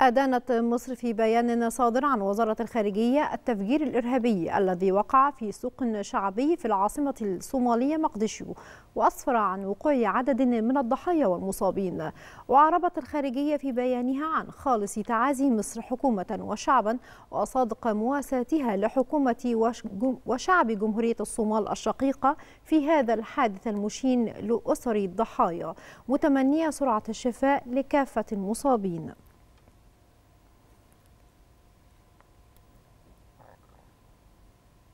أدانت مصر في بيان صادر عن وزارة الخارجية التفجير الإرهابي الذي وقع في سوق شعبي في العاصمة الصومالية مقديشو وأسفر عن وقوع عدد من الضحايا والمصابين وأعربت الخارجية في بيانها عن خالص تعازي مصر حكومة وشعبا وصادق مواساتها لحكومة وشعب جمهورية الصومال الشقيقة في هذا الحادث المشين لأسر الضحايا متمنية سرعة الشفاء لكافة المصابين